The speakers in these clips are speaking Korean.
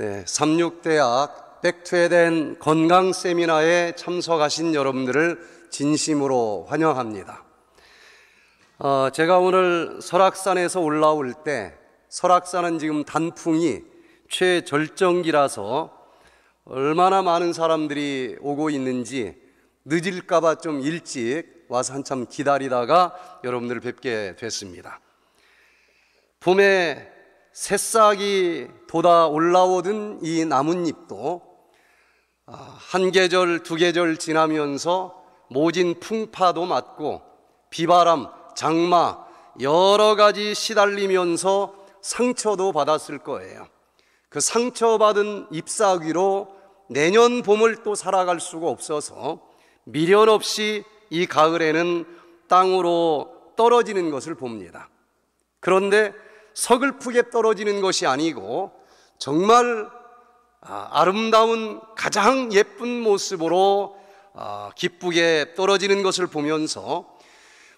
네, 36대학 백투에덴 건강 세미나에 참석하신 여러분들을 진심으로 환영합니다. 어, 제가 오늘 설악산에서 올라올 때 설악산은 지금 단풍이 최절정기라서 얼마나 많은 사람들이 오고 있는지 늦을까봐 좀 일찍 와서 한참 기다리다가 여러분들을 뵙게 됐습니다. 봄에 새싹이 돋아 올라오던 이 나뭇잎도 아, 한 계절, 두 계절 지나면서 모진 풍파도 맞고 비바람, 장마, 여러 가지 시달리면서 상처도 받았을 거예요. 그 상처받은 잎사귀로 내년 봄을 또 살아갈 수가 없어서 미련 없이 이 가을에는 땅으로 떨어지는 것을 봅니다. 그런데 서글프게 떨어지는 것이 아니고 정말 아, 아름다운 가장 예쁜 모습으로 아, 기쁘게 떨어지는 것을 보면서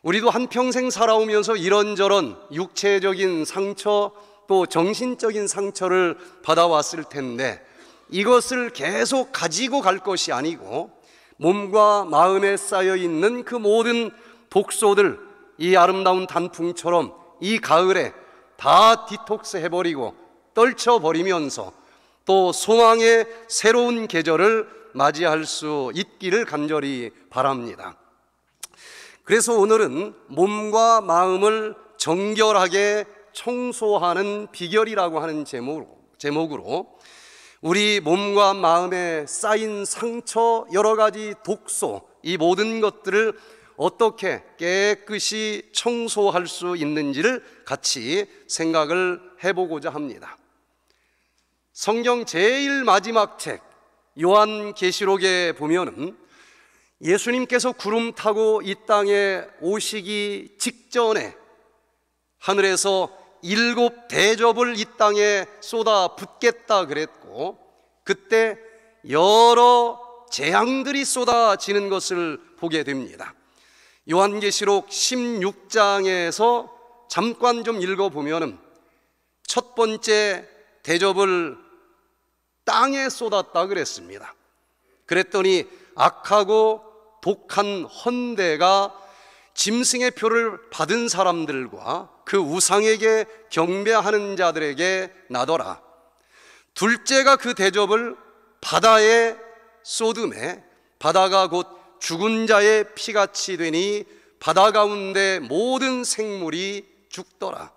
우리도 한평생 살아오면서 이런저런 육체적인 상처 또 정신적인 상처를 받아왔을 텐데 이것을 계속 가지고 갈 것이 아니고 몸과 마음에 쌓여 있는 그 모든 독소들 이 아름다운 단풍처럼 이 가을에 다 디톡스 해버리고 떨쳐버리면서 또 소망의 새로운 계절을 맞이할 수 있기를 간절히 바랍니다. 그래서 오늘은 몸과 마음을 정결하게 청소하는 비결이라고 하는 제목으로, 우리 몸과 마음에 쌓인 상처, 여러 가지 독소, 이 모든 것들을 어떻게 깨끗이 청소할 수 있는지를 같이 생각을 해보고자 합니다. 성경 제일 마지막 책 요한 계시록에 보면은 예수님께서 구름 타고 이 땅에 오시기 직전에 하늘에서 일곱 대접을 이 땅에 쏟아 붓겠다 그랬고 그때 여러 재앙들이 쏟아지는 것을 보게 됩니다. 요한계시록 16장에서 잠깐 좀 읽어보면 첫 번째 대접을 땅에 쏟았다 그랬습니다. 그랬더니 악하고 독한 헌대가 짐승의 표를 받은 사람들과 그 우상에게 경배하는 자들에게 나더라. 둘째가 그 대접을 바다에 쏟음에 바다가 곧 죽은 자의 피같이 되니 바다 가운데 모든 생물이 죽더라.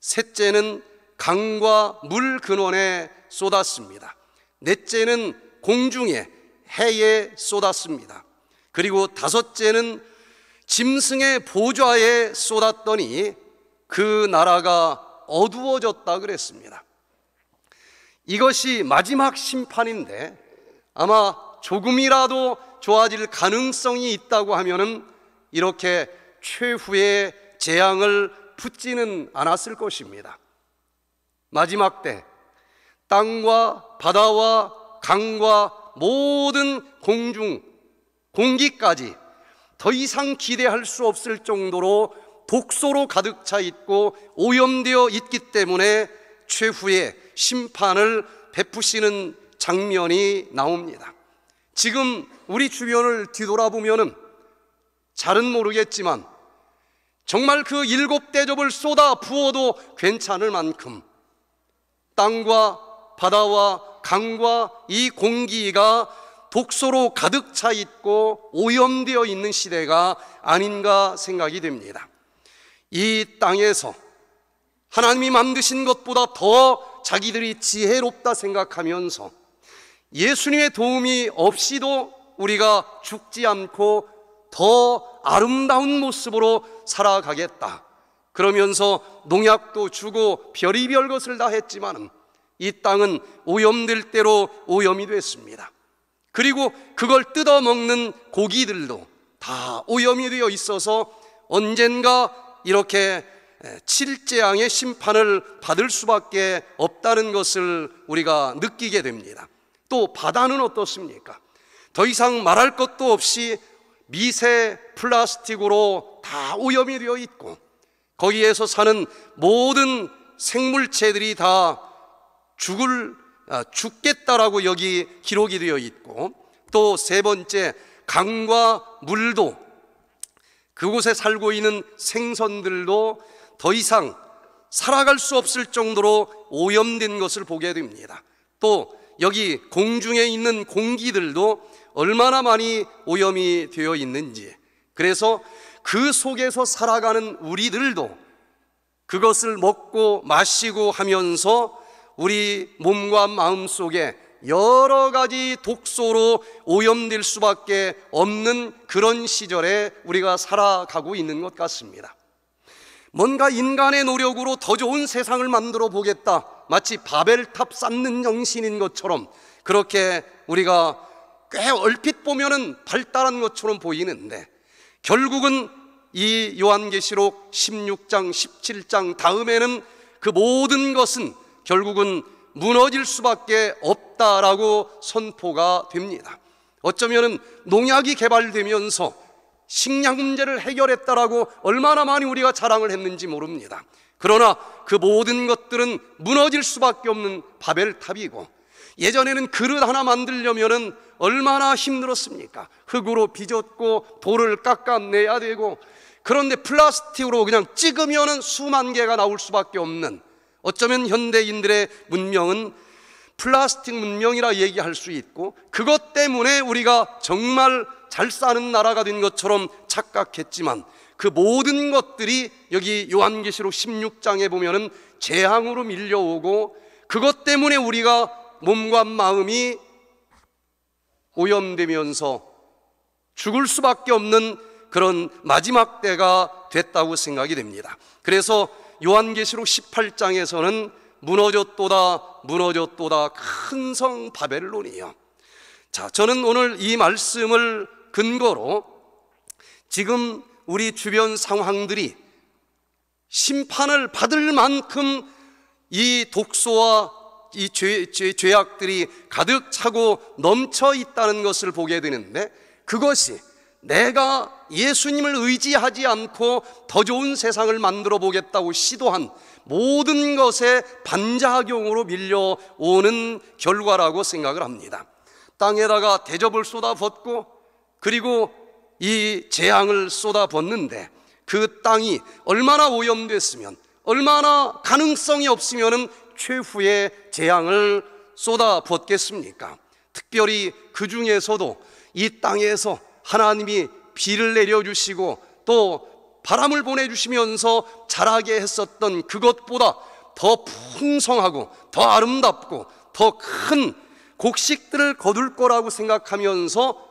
셋째는 강과 물 근원에 쏟았습니다. 넷째는 공중에 해에 쏟았습니다. 그리고 다섯째는 짐승의 보좌에 쏟았더니 그 나라가 어두워졌다 그랬습니다. 이것이 마지막 심판인데 아마 조금이라도 좋아질 가능성이 있다고 하면은 이렇게 최후의 재앙을 붙지는 않았을 것입니다. 마지막 때 땅과 바다와 강과 모든 공중 공기까지 더 이상 기대할 수 없을 정도로 독소로 가득 차 있고 오염되어 있기 때문에 최후의 심판을 베푸시는 장면이 나옵니다. 지금 우리 주변을 뒤돌아보면 잘은 모르겠지만 정말 그 일곱 대접을 쏟아 부어도 괜찮을 만큼 땅과 바다와 강과 이 공기가 독소로 가득 차 있고 오염되어 있는 시대가 아닌가 생각이 됩니다. 이 땅에서 하나님이 만드신 것보다 더 자기들이 지혜롭다 생각하면서 예수님의 도움이 없이도 우리가 죽지 않고 더 아름다운 모습으로 살아가겠다. 그러면서 농약도 주고 별의별 것을 다 했지만 이 땅은 오염될 대로 오염이 됐습니다. 그리고 그걸 뜯어먹는 고기들도 다 오염이 되어 있어서 언젠가 이렇게 칠재앙의 심판을 받을 수밖에 없다는 것을 우리가 느끼게 됩니다. 또 바다는 어떻습니까? 더 이상 말할 것도 없이 미세 플라스틱으로 다 오염이 되어 있고 거기에서 사는 모든 생물체들이 다 죽을 아, 죽겠다라고 여기 기록이 되어 있고 또 세 번째 강과 물도 그곳에 살고 있는 생선들도 더 이상 살아갈 수 없을 정도로 오염된 것을 보게 됩니다. 또 여기 공중에 있는 공기들도 얼마나 많이 오염이 되어 있는지 그래서 그 속에서 살아가는 우리들도 그것을 먹고 마시고 하면서 우리 몸과 마음 속에 여러 가지 독소로 오염될 수밖에 없는 그런 시절에 우리가 살아가고 있는 것 같습니다. 뭔가 인간의 노력으로 더 좋은 세상을 만들어 보겠다. 마치 바벨탑 쌓는 정신인 것처럼 그렇게 우리가 꽤 얼핏 보면은 발달한 것처럼 보이는데 결국은 이 요한계시록 16장, 17장 다음에는 그 모든 것은 결국은 무너질 수밖에 없다라고 선포가 됩니다. 어쩌면은 농약이 개발되면서 식량 문제를 해결했다라고 얼마나 많이 우리가 자랑을 했는지 모릅니다. 그러나 그 모든 것들은 무너질 수밖에 없는 바벨탑이고 예전에는 그릇 하나 만들려면 얼마나 힘들었습니까? 흙으로 빚었고 돌을 깎아내야 되고 그런데 플라스틱으로 그냥 찍으면 수만 개가 나올 수밖에 없는 어쩌면 현대인들의 문명은 플라스틱 문명이라 얘기할 수 있고 그것 때문에 우리가 정말 잘 사는 나라가 된 것처럼 착각했지만 그 모든 것들이 여기 요한계시록 16장에 보면은 재앙으로 밀려오고 그것 때문에 우리가 몸과 마음이 오염되면서 죽을 수밖에 없는 그런 마지막 때가 됐다고 생각이 됩니다. 그래서 요한계시록 18장에서는 무너졌도다 무너졌도다 큰 성 바벨론이요. 자, 저는 오늘 이 말씀을 근거로 지금 우리 주변 상황들이 심판을 받을 만큼 이 독소와 이 죄, 죄, 죄악들이 가득 차고 넘쳐 있다는 것을 보게 되는데 그것이 내가 예수님을 의지하지 않고 더 좋은 세상을 만들어 보겠다고 시도한 모든 것의 반작용으로 밀려오는 결과라고 생각을 합니다. 땅에다가 대접을 쏟아붓고 그리고 이 재앙을 쏟아붓는데 그 땅이 얼마나 오염됐으면 얼마나 가능성이 없으면 최후의 재앙을 쏟아붓겠습니까? 특별히 그 중에서도 이 땅에서 하나님이 비를 내려주시고 또 바람을 보내주시면서 자라게 했었던 그것보다 더 풍성하고 더 아름답고 더 큰 곡식들을 거둘 거라고 생각하면서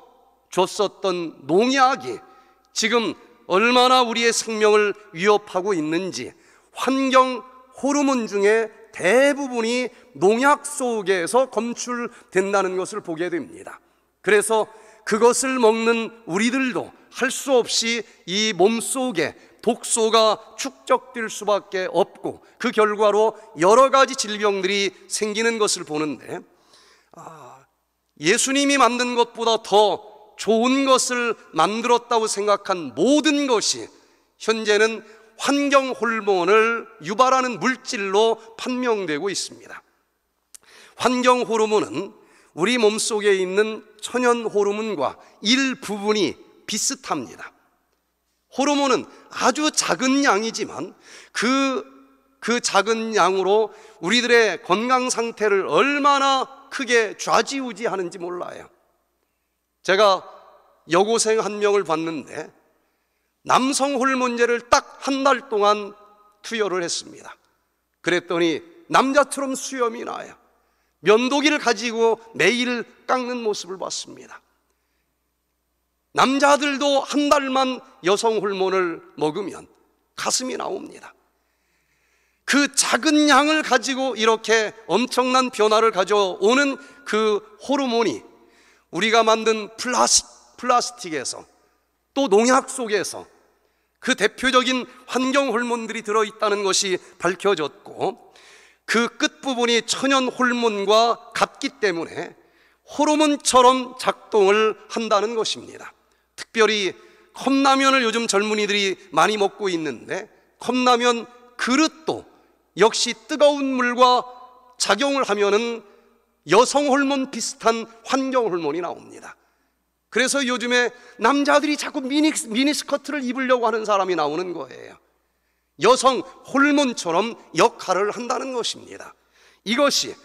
줬었던 농약이 지금 얼마나 우리의 생명을 위협하고 있는지 환경 호르몬 중에 대부분이 농약 속에서 검출된다는 것을 보게 됩니다. 그래서 그것을 먹는 우리들도 할 수 없이 이 몸 속에 독소가 축적될 수밖에 없고 그 결과로 여러 가지 질병들이 생기는 것을 보는데 아, 예수님이 만든 것보다 더 좋은 것을 만들었다고 생각한 모든 것이 현재는 환경 호르몬을 유발하는 물질로 판명되고 있습니다. 환경 호르몬은 우리 몸속에 있는 천연 호르몬과 일부분이 비슷합니다. 호르몬은 아주 작은 양이지만 그, 그 작은 양으로 우리들의 건강 상태를 얼마나 크게 좌지우지하는지 몰라요. 제가 여고생 한 명을 봤는데 남성 홀문제를딱 한 달 동안 투여를 했습니다. 그랬더니 남자처럼 수염이 나요. 면도기를 가지고 매일 깎는 모습을 봤습니다. 남자들도 한 달만 여성 호르몬을 먹으면 가슴이 나옵니다. 그 작은 양을 가지고 이렇게 엄청난 변화를 가져오는 그 호르몬이 우리가 만든 플라스, 플라스틱에서 또 농약 속에서 그 대표적인 환경 호르몬들이 들어있다는 것이 밝혀졌고 그 끝부분이 천연 호르몬과 같기 때문에 호르몬처럼 작동을 한다는 것입니다. 특별히 컵라면을 요즘 젊은이들이 많이 먹고 있는데 컵라면 그릇도 역시 뜨거운 물과 작용을 하면은 여성 호르몬 비슷한 환경 호르몬이 나옵니다. 그래서 요즘에 남자들이 자꾸 미니, 미니스커트를 입으려고 하는 사람이 나오는 거예요. 여성 호르몬처럼 역할을 한다는 것입니다. 이것이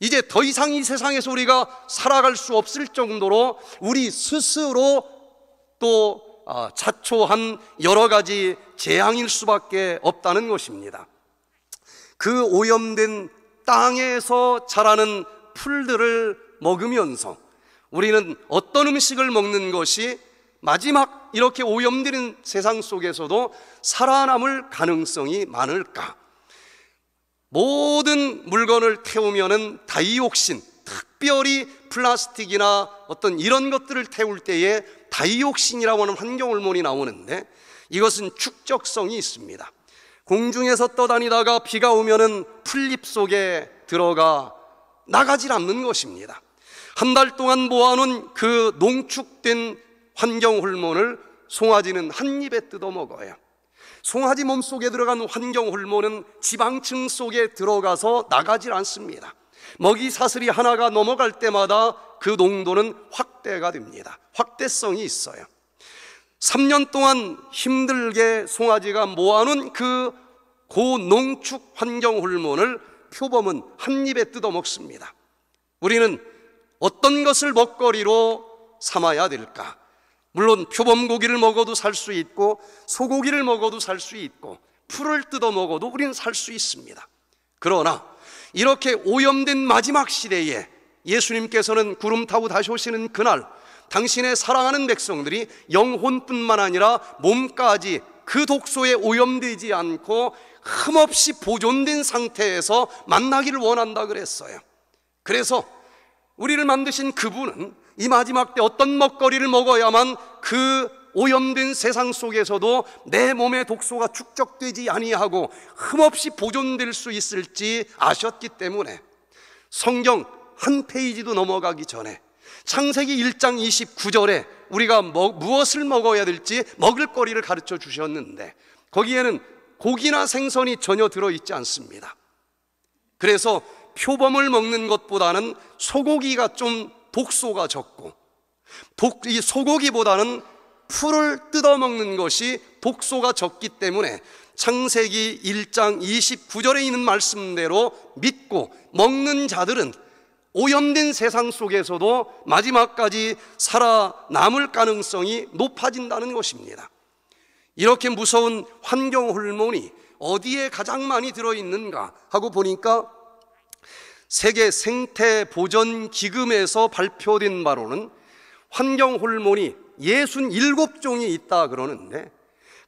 이제 더 이상 이 세상에서 우리가 살아갈 수 없을 정도로 우리 스스로 또 아, 자초한 여러 가지 재앙일 수밖에 없다는 것입니다. 그 오염된 땅에서 자라는 풀들을 먹으면서 우리는 어떤 음식을 먹는 것이 마지막 이렇게 오염되는 세상 속에서도 살아남을 가능성이 많을까? 모든 물건을 태우면은 다이옥신, 특별히 플라스틱이나 어떤 이런 것들을 태울 때에 다이옥신이라고 하는 환경호르몬이 나오는데 이것은 축적성이 있습니다. 공중에서 떠다니다가 비가 오면은 풀잎 속에 들어가 나가질 않는 것입니다. 한 달 동안 모아놓은 그 농축된 환경 호르몬을 송아지는 한 입에 뜯어 먹어요. 송아지 몸 속에 들어간 환경 호르몬은 지방층 속에 들어가서 나가질 않습니다. 먹이 사슬이 하나가 넘어갈 때마다 그 농도는 확대가 됩니다. 확대성이 있어요. 3년 동안 힘들게 송아지가 모아놓은 그 고농축 환경 호르몬을 표범은 한 입에 뜯어 먹습니다. 우리는 어떤 것을 먹거리로 삼아야 될까? 물론 표범 고기를 먹어도 살 수 있고 소고기를 먹어도 살 수 있고 풀을 뜯어 먹어도 우리는 살 수 있습니다. 그러나 이렇게 오염된 마지막 시대에 예수님께서는 구름 타고 다시 오시는 그날 당신의 사랑하는 백성들이 영혼뿐만 아니라 몸까지 그 독소에 오염되지 않고 흠없이 보존된 상태에서 만나기를 원한다 그랬어요. 그래서 우리를 만드신 그분은 이 마지막 때 어떤 먹거리를 먹어야만 그 오염된 세상 속에서도 내 몸의 독소가 축적되지 아니하고 흠없이 보존될 수 있을지 아셨기 때문에 성경 한 페이지도 넘어가기 전에 창세기 1장 29절에 우리가 뭐, 무엇을 먹어야 될지 먹을 거리를 가르쳐 주셨는데 거기에는 고기나 생선이 전혀 들어있지 않습니다. 그래서 표범을 먹는 것보다는 소고기가 좀 독소가 적고 독, 이 소고기보다는 풀을 뜯어먹는 것이 독소가 적기 때문에 창세기 1장 29절에 있는 말씀대로 믿고 먹는 자들은 오염된 세상 속에서도 마지막까지 살아남을 가능성이 높아진다는 것입니다. 이렇게 무서운 환경 호르몬이 어디에 가장 많이 들어있는가 하고 보니까 세계 생태 보전 기금에서 발표된 바로는 환경 호르몬이 67종이 있다 그러는데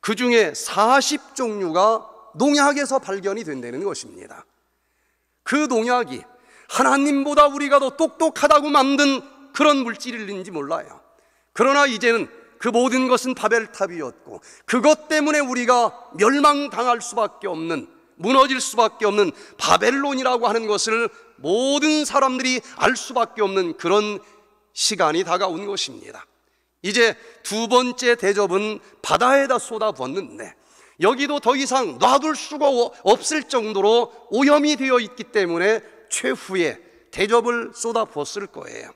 그 중에 40종류가 농약에서 발견이 된다는 것입니다. 그 농약이 하나님보다 우리가 더 똑똑하다고 만든 그런 물질인지 몰라요. 그러나 이제는 그 모든 것은 바벨탑이었고 그것 때문에 우리가 멸망당할 수밖에 없는 무너질 수밖에 없는 바벨론이라고 하는 것을 모든 사람들이 알 수밖에 없는 그런 시간이 다가온 것입니다. 이제 두 번째 대접은 바다에다 쏟아부었는데 여기도 더 이상 놔둘 수가 없을 정도로 오염이 되어 있기 때문에 최후의 대접을 쏟아부었을 거예요.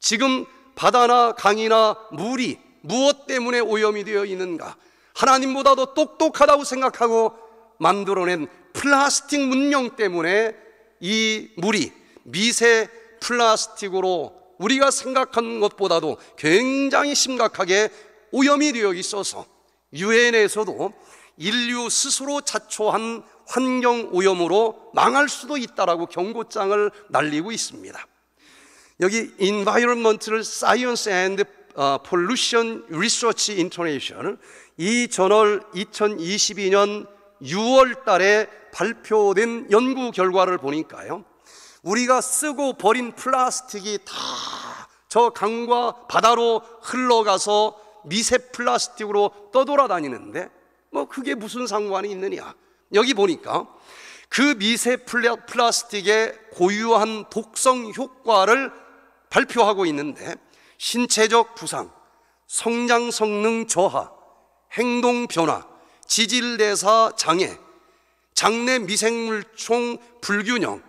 지금 바다나 강이나 물이 무엇 때문에 오염이 되어 있는가? 하나님보다도 똑똑하다고 생각하고 만들어낸 플라스틱 문명 때문에 이 물이 미세 플라스틱으로 우리가 생각한 것보다도 굉장히 심각하게 오염이 되어 있어서 유엔에서도 인류 스스로 자초한 환경 오염으로 망할 수도 있다라고 경고장을 날리고 있습니다. 여기 environmental science and 어, Pollution Research i n t e n a t i o n 이 저널 2022년 6월 달에 발표된 연구 결과를 보니까요. 우리가 쓰고 버린 플라스틱이 다 저 강과 바다로 흘러가서 미세 플라스틱으로 떠돌아다니는데 뭐 그게 무슨 상관이 있느냐. 여기 보니까 그 미세 플라스틱의 고유한 독성 효과를 발표하고 있는데 신체적 부상, 성장 성능 저하, 행동 변화, 지질대사 장애, 장내 미생물총 불균형,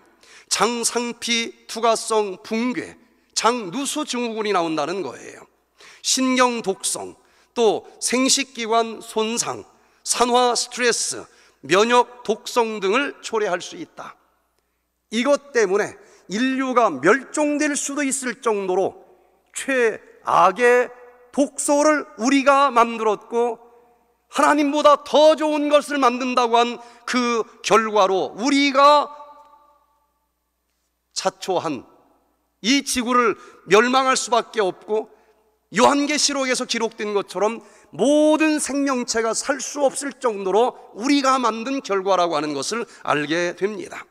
장상피 투과성 붕괴, 장누수 증후군이 나온다는 거예요. 신경 독성, 또 생식기관 손상, 산화 스트레스, 면역 독성 등을 초래할 수 있다. 이것 때문에 인류가 멸종될 수도 있을 정도로 최악의 독소를 우리가 만들었고 하나님보다 더 좋은 것을 만든다고 한 그 결과로 우리가 자초한 이 지구를 멸망할 수밖에 없고 요한계시록에서 기록된 것처럼 모든 생명체가 살 수 없을 정도로 우리가 만든 결과라고 하는 것을 알게 됩니다.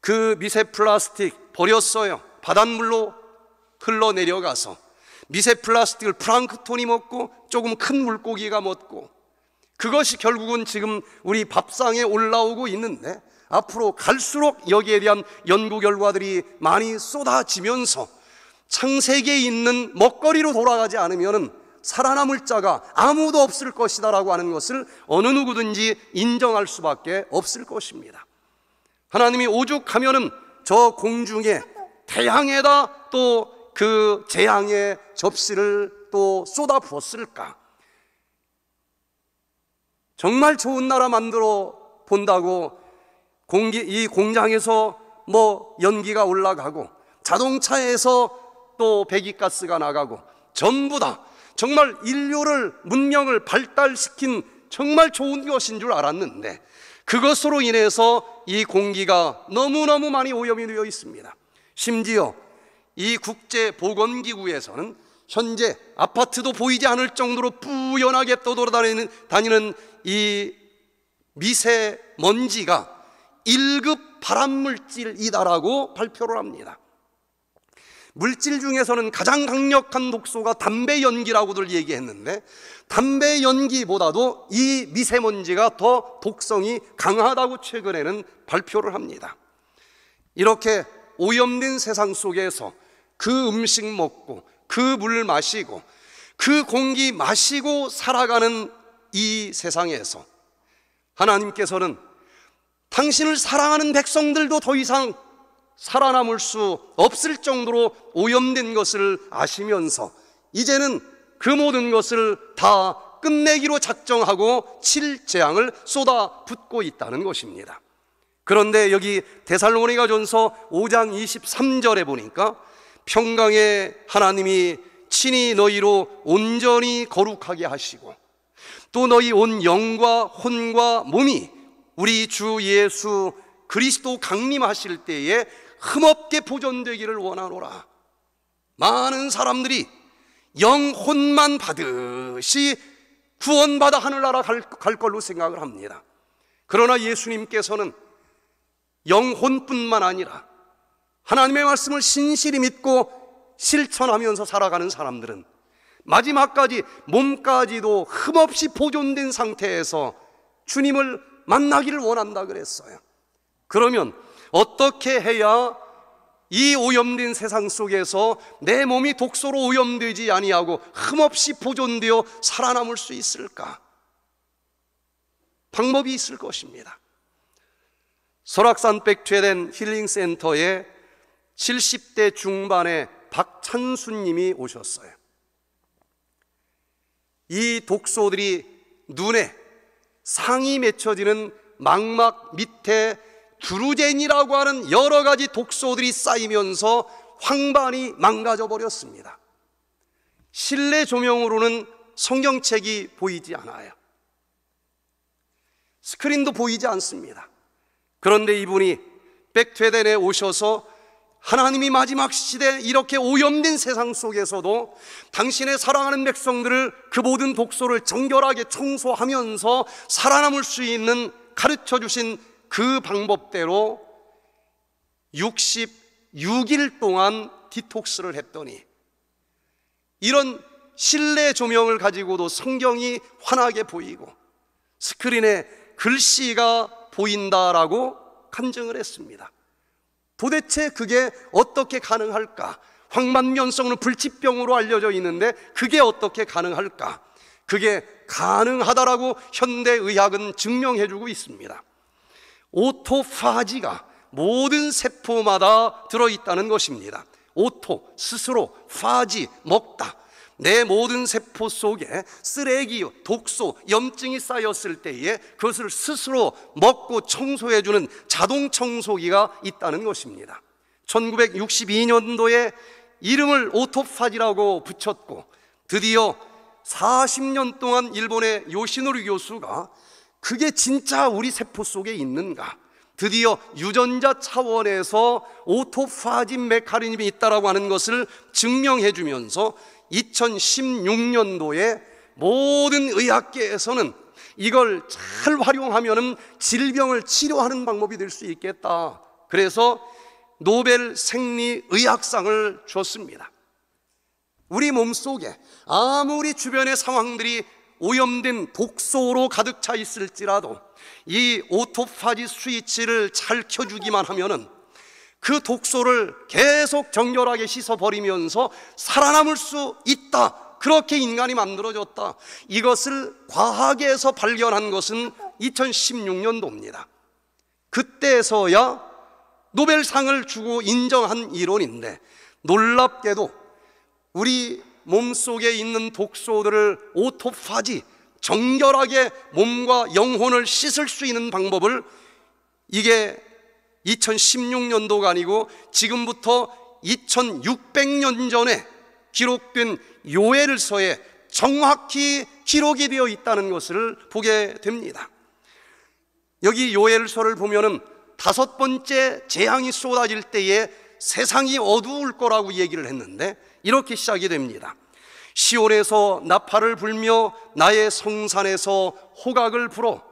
그 미세 플라스틱 버렸어요. 바닷물로 흘러내려가서 미세 플라스틱을 프랑크톤이 먹고 조금 큰 물고기가 먹고 그것이 결국은 지금 우리 밥상에 올라오고 있는데 앞으로 갈수록 여기에 대한 연구 결과들이 많이 쏟아지면서 창세기에 있는 먹거리로 돌아가지 않으면 살아남을 자가 아무도 없을 것이다라고 하는 것을 어느 누구든지 인정할 수밖에 없을 것입니다. 하나님이 오죽하면저 공중에 태양에다 또그 재앙의 접시를 또 쏟아부었을까? 정말 좋은 나라 만들어 본다고 공기, 이 공장에서 뭐 연기가 올라가고 자동차에서 또 배기가스가 나가고 전부 다 정말 인류를 문명을 발달시킨 정말 좋은 것인 줄 알았는데 그것으로 인해서 이 공기가 너무너무 많이 오염이 되어 있습니다. 심지어 이 국제보건기구에서는 현재 아파트도 보이지 않을 정도로 뿌연하게 떠돌아다니는 다니는 이 미세먼지가 1급 발암물질이다라고 발표를 합니다. 물질 중에서는 가장 강력한 독소가 담배 연기라고들 얘기했는데 담배 연기보다도 이 미세먼지가 더 독성이 강하다고 최근에는 발표를 합니다. 이렇게 오염된 세상 속에서 그 음식 먹고 그 물 마시고 그 공기 마시고 살아가는 이 세상에서 하나님께서는 당신을 사랑하는 백성들도 더 이상 살아남을 수 없을 정도로 오염된 것을 아시면서 이제는 그 모든 것을 다 끝내기로 작정하고 칠재앙을 쏟아 붓고 있다는 것입니다. 그런데 여기 데살로니가 전서 5장 23절에 보니까 평강의 하나님이 친히 너희로 온전히 거룩하게 하시고 또 너희 온 영과 혼과 몸이 우리 주 예수 그리스도 강림하실 때에 흠없게 보존되기를 원하노라. 많은 사람들이 영혼만 받으시 구원받아 하늘나라 갈, 갈 걸로 생각을 합니다. 그러나 예수님께서는 영혼뿐만 아니라 하나님의 말씀을 신실히 믿고 실천하면서 살아가는 사람들은 마지막까지 몸까지도 흠없이 보존된 상태에서 주님을 만나기를 원한다 그랬어요. 그러면 어떻게 해야 이 오염된 세상 속에서 내 몸이 독소로 오염되지 아니하고 흠없이 보존되어 살아남을 수 있을까? 방법이 있을 것입니다. 설악산 백퇴된 힐링센터에 70대 중반의 박찬수님이 오셨어요. 이 독소들이 눈에 상이 맺혀지는 망막 밑에 두루젠이라고 하는 여러 가지 독소들이 쌓이면서 황반이 망가져 버렸습니다. 실내 조명으로는 성경책이 보이지 않아요. 스크린도 보이지 않습니다. 그런데 이분이 백퇴덴에 오셔서 하나님이 마지막 시대 이렇게 오염된 세상 속에서도 당신의 사랑하는 백성들을 그 모든 독소를 정결하게 청소하면서 살아남을 수 있는 가르쳐 주신 그 방법대로 66일 동안 디톡스를 했더니 이런 실내 조명을 가지고도 성경이 환하게 보이고 스크린에 글씨가 보인다라고 간증을 했습니다. 도대체 그게 어떻게 가능할까? 황만면성은 불치병으로 알려져 있는데 그게 어떻게 가능할까? 그게 가능하다라고 현대 의학은 증명해 주고 있습니다. 오토파지가 모든 세포마다 들어 있다는 것입니다. 오토 스스로 파지 먹다 내 모든 세포 속에 쓰레기, 독소, 염증이 쌓였을 때에 그것을 스스로 먹고 청소해주는 자동 청소기가 있다는 것입니다. 1962년도에 이름을 오토파지라고 붙였고 드디어 40년 동안 일본의 요시노리 교수가 그게 진짜 우리 세포 속에 있는가? 드디어 유전자 차원에서 오토파지 메카니즘이 있다라고 하는 것을 증명해 주면서 2016년도에 모든 의학계에서는 이걸 잘 활용하면 질병을 치료하는 방법이 될 수 있겠다. 그래서 노벨 생리의학상을 줬습니다. 우리 몸 속에 아무리 주변의 상황들이 오염된 독소로 가득 차 있을지라도 이 오토파지 스위치를 잘 켜주기만 하면은 그 독소를 계속 정결하게 씻어버리면서 살아남을 수 있다. 그렇게 인간이 만들어졌다. 이것을 과학에서 발견한 것은 2016년도입니다. 그때서야 노벨상을 주고 인정한 이론인데 놀랍게도 우리 몸속에 있는 독소들을 오토파지 정결하게 몸과 영혼을 씻을 수 있는 방법을 이게 2016년도가 아니고 지금부터 2600년 전에 기록된 요엘서에 정확히 기록이 되어 있다는 것을 보게 됩니다. 여기 요엘서를 보면은 다섯 번째 재앙이 쏟아질 때에 세상이 어두울 거라고 얘기를 했는데 이렇게 시작이 됩니다. 시온에서 나팔을 불며 나의 성산에서 호각을 불어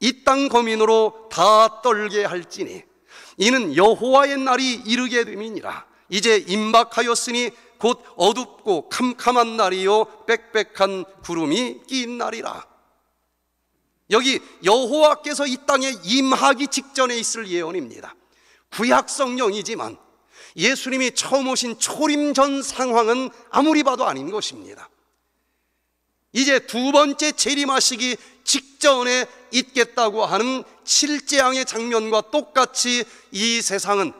이 땅 거민으로 다 떨게 할지니 이는 여호와의 날이 이르게 됨이니라. 이제 임박하였으니 곧 어둡고 캄캄한 날이요 빽빽한 구름이 끼인 날이라. 여기 여호와께서 이 땅에 임하기 직전에 있을 예언입니다. 구약 성령이지만 예수님이 처음 오신 초림 전 상황은 아무리 봐도 아닌 것입니다. 이제 두 번째 재림하시기 직전에 있겠다고 하는 실제왕의 장면과 똑같이 이 세상은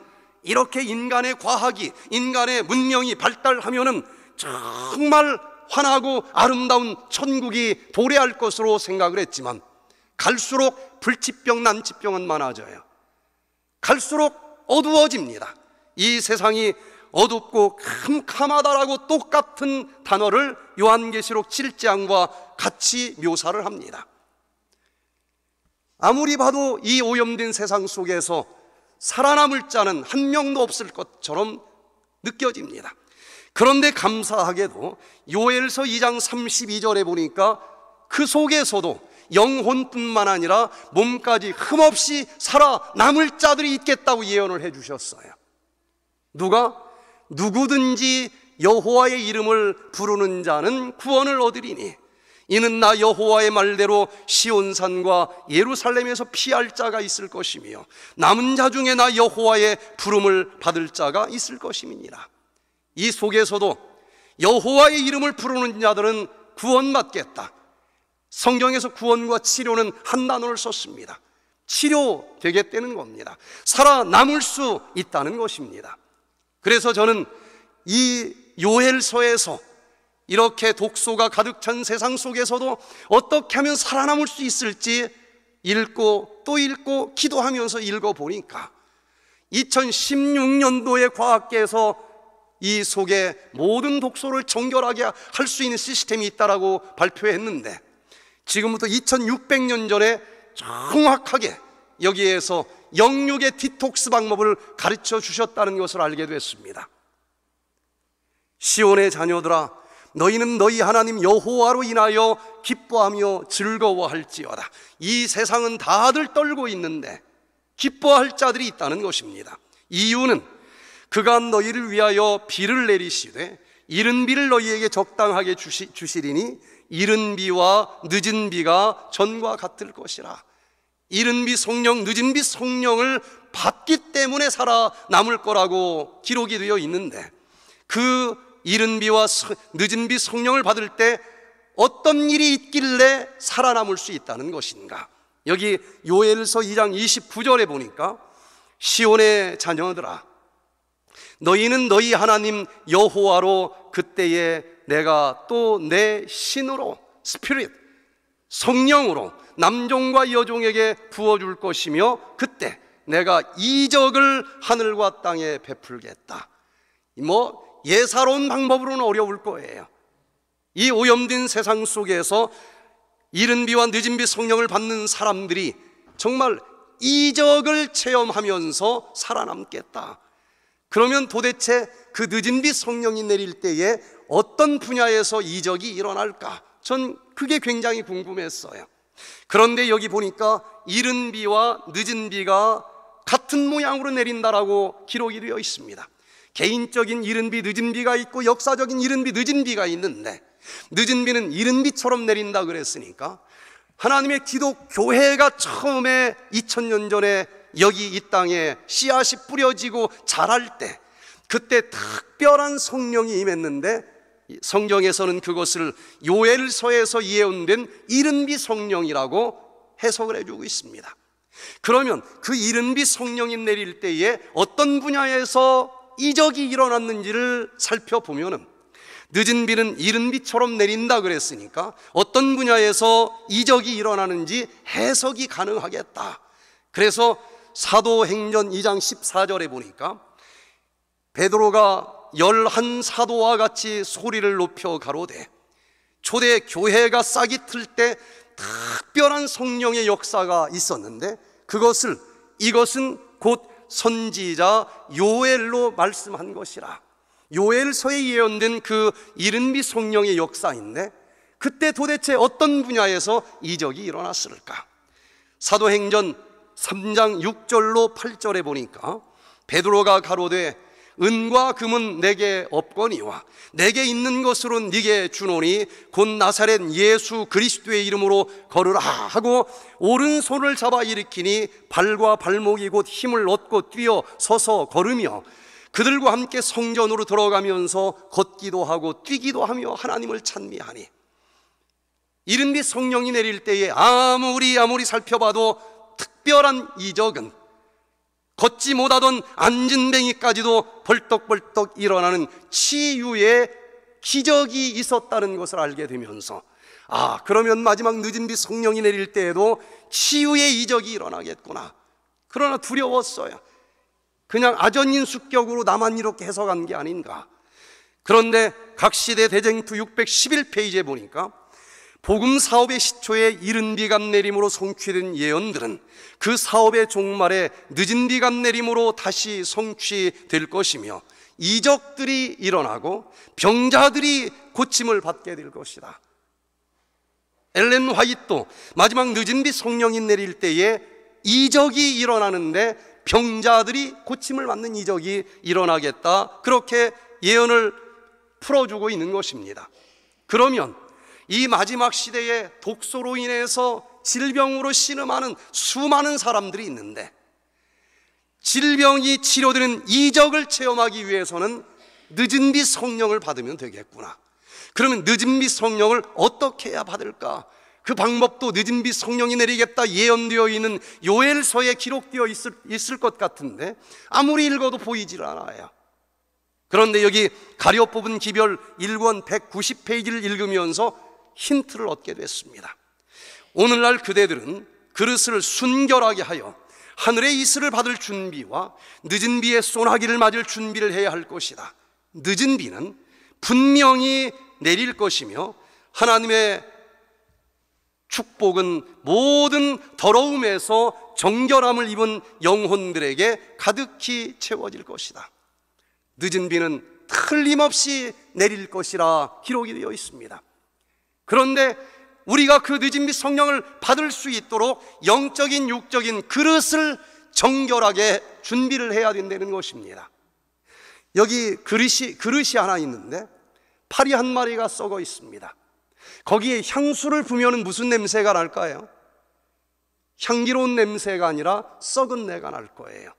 이렇게 인간의 과학이 인간의 문명이 발달하면은 정말 환하고 아름다운 천국이 도래할 것으로 생각을 했지만 갈수록 불치병 난치병은 많아져요. 갈수록 어두워집니다. 이 세상이 어둡고 캄캄하다라고 똑같은 단어를 요한계시록 7장과 같이 묘사를 합니다. 아무리 봐도 이 오염된 세상 속에서 살아남을 자는 한 명도 없을 것처럼 느껴집니다. 그런데 감사하게도 요엘서 2장 32절에 보니까 그 속에서도 영혼뿐만 아니라 몸까지 흠없이 살아남을 자들이 있겠다고 예언을 해 주셨어요. 누가 누구든지 여호와의 이름을 부르는 자는 구원을 얻으리니 이는 나 여호와의 말대로 시온산과 예루살렘에서 피할 자가 있을 것이며 남은 자 중에 나 여호와의 부름을 받을 자가 있을 것임이니라. 이 속에서도 여호와의 이름을 부르는 자들은 구원받겠다. 성경에서 구원과 치료는 한 단어를 썼습니다. 치료되겠다는 겁니다. 살아남을 수 있다는 것입니다. 그래서 저는 이 요엘서에서 이렇게 독소가 가득 찬 세상 속에서도 어떻게 하면 살아남을 수 있을지 읽고 또 읽고 기도하면서 읽어보니까 2016년도에 과학계에서 이 속에 모든 독소를 정결하게 할 수 있는 시스템이 있다라고 발표했는데 지금부터 2600년 전에 정확하게 여기에서 영육의 디톡스 방법을 가르쳐 주셨다는 것을 알게 됐습니다. 시온의 자녀들아 너희는 너희 하나님 여호와로 인하여 기뻐하며 즐거워할지어다. 이 세상은 다들 떨고 있는데 기뻐할 자들이 있다는 것입니다. 이유는 그가 너희를 위하여 비를 내리시되 이른 비를 너희에게 적당하게 주시, 주시리니 이른 비와 늦은 비가 전과 같을 것이라. 이른 비 성령, 늦은 비 성령을 받기 때문에 살아남을 거라고 기록이 되어 있는데 그 이른 비와 늦은 비 성령을 받을 때 어떤 일이 있길래 살아남을 수 있다는 것인가? 여기 요엘서 2장 29절에 보니까 시온의 자녀들아 너희는 너희 하나님 여호와로 그때에 내가 또 내 신으로 스피릿 성령으로 남종과 여종에게 부어줄 것이며 그때 내가 이적을 하늘과 땅에 베풀겠다. 뭐 예사로운 방법으로는 어려울 거예요. 이 오염된 세상 속에서 이른 비와 늦은 비 성령을 받는 사람들이 정말 이적을 체험하면서 살아남겠다. 그러면 도대체 그 늦은 비 성령이 내릴 때에 어떤 분야에서 이적이 일어날까? 전 그게 굉장히 궁금했어요. 그런데 여기 보니까 이른 비와 늦은 비가 같은 모양으로 내린다라고 기록이 되어 있습니다. 개인적인 이른비 늦은비가 있고 역사적인 이른비 늦은비가 있는데 늦은비는 이른비처럼 내린다 그랬으니까 하나님의 기독 교회가 처음에 2000년 전에 여기 이 땅에 씨앗이 뿌려지고 자랄 때 그때 특별한 성령이 임했는데 성경에서는 그것을 요엘서에서 예언된 이른비 성령이라고 해석을 해주고 있습니다. 그러면 그 이른비 성령이 내릴 때에 어떤 분야에서 이적이 일어났는지를 살펴보면 늦은 비는 이른 비처럼 내린다 그랬으니까 어떤 분야에서 이적이 일어나는지 해석이 가능하겠다. 그래서 사도행전 2장 14절에 보니까 베드로가 열한 사도와 같이 소리를 높여 가로되 초대 교회가 싹이 틀 때 특별한 성령의 역사가 있었는데 그것을 이것은 곧 선지자 요엘로 말씀한 것이라. 요엘서에 예언된 그 이른비 성령의 역사인데 그때 도대체 어떤 분야에서 이적이 일어났을까? 사도행전 3장 6절로 8절에 보니까 베드로가 가로되 은과 금은 내게 없거니와 내게 있는 것으로 네게 주노니 곧 나사렛 예수 그리스도의 이름으로 걸으라 하고 오른손을 잡아 일으키니 발과 발목이 곧 힘을 얻고 뛰어 서서 걸으며 그들과 함께 성전으로 들어가면서 걷기도 하고 뛰기도 하며 하나님을 찬미하니 이른비 성령이 내릴 때에 아무리 아무리 살펴봐도 특별한 이적은 걷지 못하던 안진뱅이까지도 벌떡벌떡 일어나는 치유의 기적이 있었다는 것을 알게 되면서 아, 그러면 마지막 늦은 비 성령이 내릴 때에도 치유의 이적이 일어나겠구나. 그러나 두려웠어요. 그냥 아전인 숙격으로 나만 이렇게 해석한 게 아닌가. 그런데 각 시대 대쟁투 611페이지에 보니까 복음 사업의 시초에 이른 비감 내림으로 성취된 예언들은 그 사업의 종말에 늦은 비감 내림으로 다시 성취될 것이며 이적들이 일어나고 병자들이 고침을 받게 될 것이다. 엘렌 화이트 마지막 늦은 비 성령이 내릴 때에 이적이 일어나는데 병자들이 고침을 받는 이적이 일어나겠다. 그렇게 예언을 풀어주고 있는 것입니다. 그러면 이 마지막 시대에 독소로 인해서 질병으로 신음하는 수많은 사람들이 있는데 질병이 치료되는 이적을 체험하기 위해서는 늦은 비 성령을 받으면 되겠구나. 그러면 늦은 비 성령을 어떻게 해야 받을까? 그 방법도 늦은 비 성령이 내리겠다 예언되어 있는 요엘서에 기록되어 있을, 있을 것 같은데 아무리 읽어도 보이질 않아요. 그런데 여기 가려 뽑은 기별 1권 190페이지를 읽으면서 힌트를 얻게 됐습니다. 오늘날 그대들은 그릇을 순결하게 하여 하늘의 이슬을 받을 준비와 늦은 비의 소나기를 맞을 준비를 해야 할 것이다. 늦은 비는 분명히 내릴 것이며 하나님의 축복은 모든 더러움에서 정결함을 입은 영혼들에게 가득히 채워질 것이다. 늦은 비는 틀림없이 내릴 것이라 기록이 되어 있습니다. 그런데 우리가 그 늦은 빛 성령을 받을 수 있도록 영적인 육적인 그릇을 정결하게 준비를 해야 된다는 것입니다. 여기 그릇이, 그릇이 하나 있는데 파리 한 마리가 썩어 있습니다. 거기에 향수를 부면 무슨 냄새가 날까요? 향기로운 냄새가 아니라 썩은 내가 날 거예요.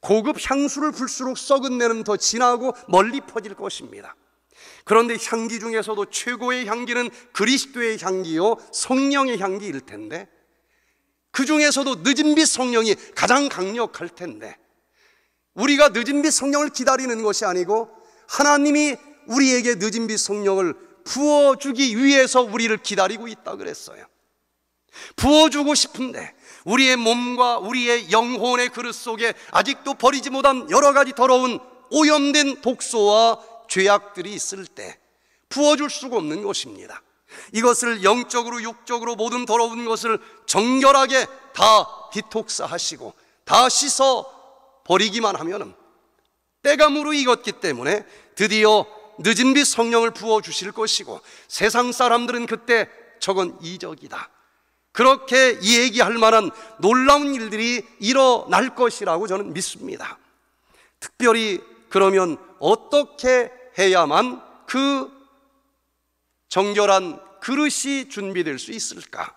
고급 향수를 불수록 썩은 내는 더 진하고 멀리 퍼질 것입니다. 그런데 향기 중에서도 최고의 향기는 그리스도의 향기요, 성령의 향기일 텐데, 그 중에서도 늦은 빛 성령이 가장 강력할 텐데, 우리가 늦은 빛 성령을 기다리는 것이 아니고, 하나님이 우리에게 늦은 빛 성령을 부어주기 위해서 우리를 기다리고 있다 그랬어요. 부어주고 싶은데, 우리의 몸과 우리의 영혼의 그릇 속에 아직도 버리지 못한 여러 가지 더러운 오염된 독소와 죄악들이 있을 때 부어줄 수가 없는 것입니다. 이것을 영적으로 육적으로 모든 더러운 것을 정결하게 다 디톡스하시고 다 씻어 버리기만 하면 때가 무르익었기 때문에 드디어 늦은 빛 성령을 부어 주실 것이고 세상 사람들은 그때 저건 이적이다. 그렇게 이야기할 만한 놀라운 일들이 일어날 것이라고 저는 믿습니다. 특별히 그러면 어떻게 해야만 그 정결한 그릇이 준비될 수 있을까?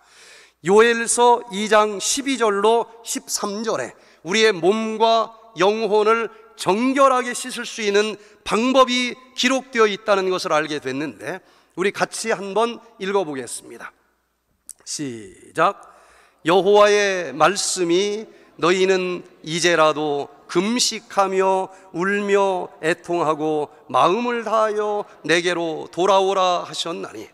요엘서 2장 12절로 13절에 우리의 몸과 영혼을 정결하게 씻을 수 있는 방법이 기록되어 있다는 것을 알게 됐는데 우리 같이 한번 읽어보겠습니다. 시작. 여호와의 말씀이 너희는 이제라도 금식하며 울며 애통하고 마음을 다하여 내게로 돌아오라 하셨나니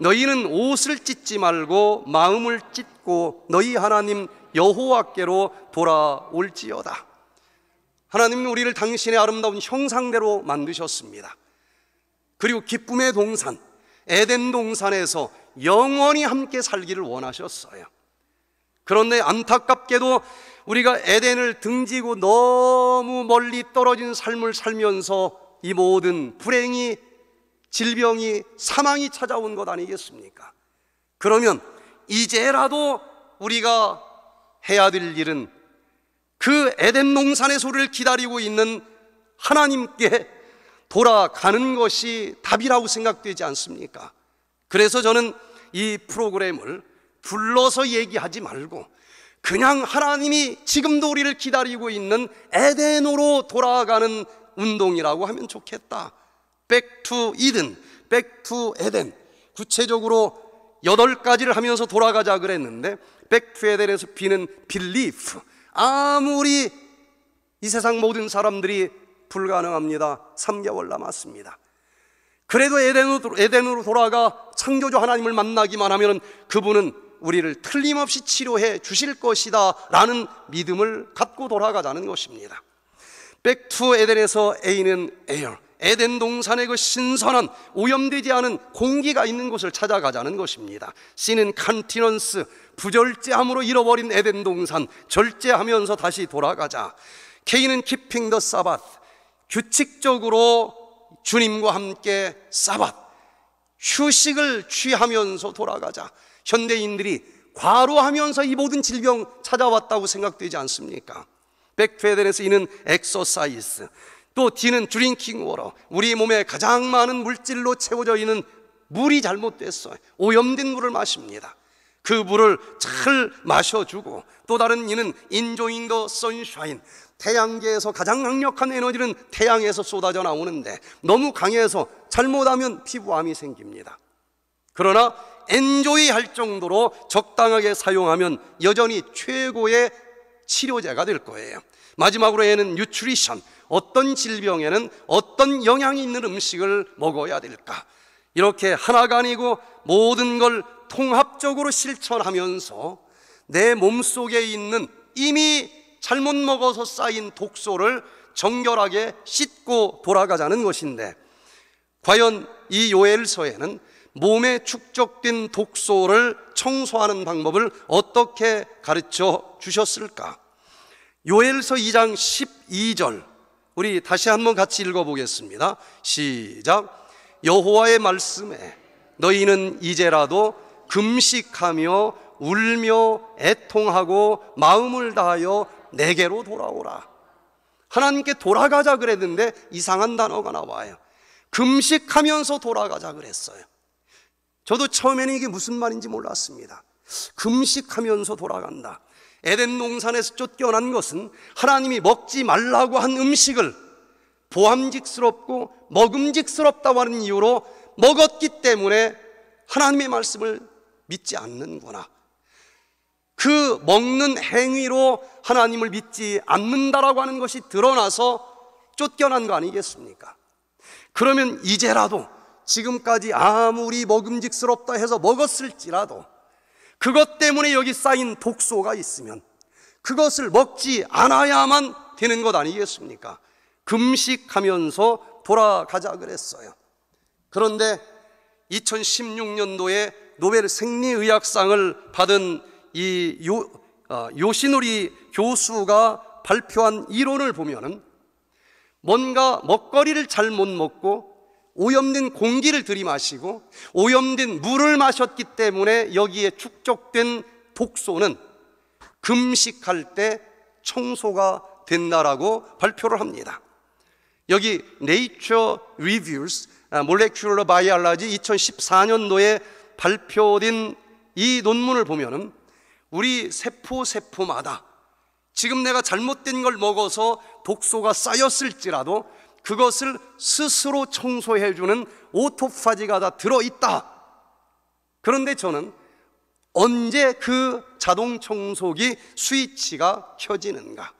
너희는 옷을 찢지 말고 마음을 찢고 너희 하나님 여호와께로 돌아올지어다. 하나님은 우리를 당신의 아름다운 형상대로 만드셨습니다. 그리고 기쁨의 동산, 에덴 동산에서 영원히 함께 살기를 원하셨어요. 그런데 안타깝게도 우리가 에덴을 등지고 너무 멀리 떨어진 삶을 살면서 이 모든 불행이 질병이 사망이 찾아온 것 아니겠습니까? 그러면 이제라도 우리가 해야 될 일은 그 에덴 농산의 소리를 기다리고 있는 하나님께 돌아가는 것이 답이라고 생각되지 않습니까? 그래서 저는 이 프로그램을 불러서 얘기하지 말고 그냥 하나님이 지금도 우리를 기다리고 있는 에덴으로 돌아가는 운동이라고 하면 좋겠다. Back to Eden, Back to Eden. 구체적으로 여덟 가지를 하면서 돌아가자 그랬는데 Back to Eden에서 B는 Belief. 아무리 이 세상 모든 사람들이 불가능합니다. 3개월 남았습니다. 그래도 에덴으로, 에덴으로 돌아가 창조주 하나님을 만나기만 하면 그분은 우리를 틀림없이 치료해 주실 것이다 라는 믿음을 갖고 돌아가자는 것입니다. 백투 에덴에서 A는 에어, 에덴 동산의 그 신선한 오염되지 않은 공기가 있는 곳을 찾아가자는 것입니다. C는 컨티넌스, 부절제함으로 잃어버린 에덴 동산, 절제하면서 다시 돌아가자. K는 k e e p i n 규칙적으로 주님과 함께 사밧 휴식을 취하면서 돌아가자. 현대인들이 과로하면서 이 모든 질병 찾아왔다고 생각되지 않습니까? 백패덴에서 이는 엑소사이즈또 D는 드링킹 워러, 우리 몸에 가장 많은 물질로 채워져 있는 물이 잘못됐어요. 오염된 물을 마십니다. 그 물을 잘 마셔주고 또 다른 이는 인조인더 선샤인 태양계에서 가장 강력한 에너지는 태양에서 쏟아져 나오는데 너무 강해서 잘못하면 피부암이 생깁니다. 그러나 엔조이 할 정도로 적당하게 사용하면 여전히 최고의 치료제가 될 거예요. 마지막으로 얘는 뉴트리션. 어떤 질병에는 어떤 영향이 있는 음식을 먹어야 될까? 이렇게 하나가 아니고 모든 걸 통합적으로 실천하면서 내 몸속에 있는 이미 잘못 먹어서 쌓인 독소를 정결하게 씻고 돌아가자는 것인데 과연 이 요엘서에는 몸에 축적된 독소를 청소하는 방법을 어떻게 가르쳐 주셨을까? 요엘서 2장 12절 우리 다시 한번 같이 읽어보겠습니다. 시작. 여호와의 말씀에 너희는 이제라도 금식하며 울며 애통하고 마음을 다하여 내게로 돌아오라. 하나님께 돌아가자 그랬는데 이상한 단어가 나와요. 금식하면서 돌아가자 그랬어요. 저도 처음에는 이게 무슨 말인지 몰랐습니다. 금식하면서 돌아간다. 에덴 농산에서 쫓겨난 것은 하나님이 먹지 말라고 한 음식을 보암직스럽고 먹음직스럽다고 하는 이유로 먹었기 때문에 하나님의 말씀을 믿지 않는구나. 그 먹는 행위로 하나님을 믿지 않는다라고 하는 것이 드러나서 쫓겨난 거 아니겠습니까? 그러면 이제라도 지금까지 아무리 먹음직스럽다 해서 먹었을지라도 그것 때문에 여기 쌓인 독소가 있으면 그것을 먹지 않아야만 되는 것 아니겠습니까? 금식하면서 돌아가자 그랬어요. 그런데 2016년도에 노벨 생리의학상을 받은 이 요, 어, 요시누리 교수가 발표한 이론을 보면 뭔가 먹거리를 잘 못 먹고 오염된 공기를 들이마시고 오염된 물을 마셨기 때문에 여기에 축적된 독소는 금식할 때 청소가 된다라고 발표를 합니다. 여기 Nature Reviews 아, Molecular Biology 2014년도에 발표된 이 논문을 보면은 우리 세포 세포마다 지금 내가 잘못된 걸 먹어서 독소가 쌓였을지라도 그것을 스스로 청소해주는 오토파지가 다 들어있다. 그런데 저는 언제 그 자동 청소기 스위치가 켜지는가?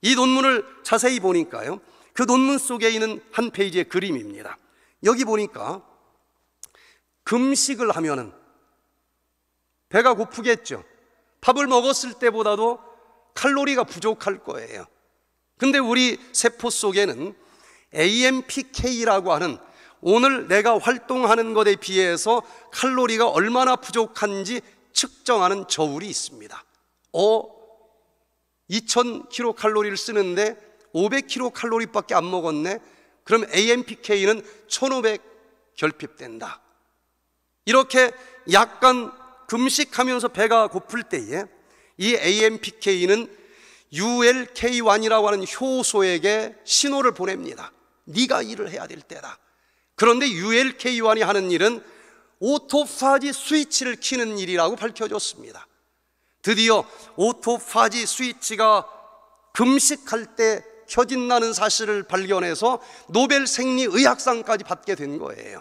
이 논문을 자세히 보니까요. 그 논문 속에 있는 한 페이지의 그림입니다. 여기 보니까 금식을 하면은 배가 고프겠죠. 밥을 먹었을 때보다도 칼로리가 부족할 거예요. 근데 우리 세포 속에는 AMPK라고 하는 오늘 내가 활동하는 것에 비해서 칼로리가 얼마나 부족한지 측정하는 저울이 있습니다. 어, 2000kcal를 쓰는데 500kcal밖에 안 먹었네? 그럼 AMPK는 1500 결핍된다. 이렇게 약간 금식하면서 배가 고플 때에 이 AMPK는 ULK1이라고 하는 효소에게 신호를 보냅니다. 네가 일을 해야 될 때다. 그런데 ULK1이 하는 일은 오토파지 스위치를 키는 일이라고 밝혀졌습니다. 드디어 오토파지 스위치가 금식할 때 켜진다는 사실을 발견해서 노벨 생리의학상까지 받게 된 거예요.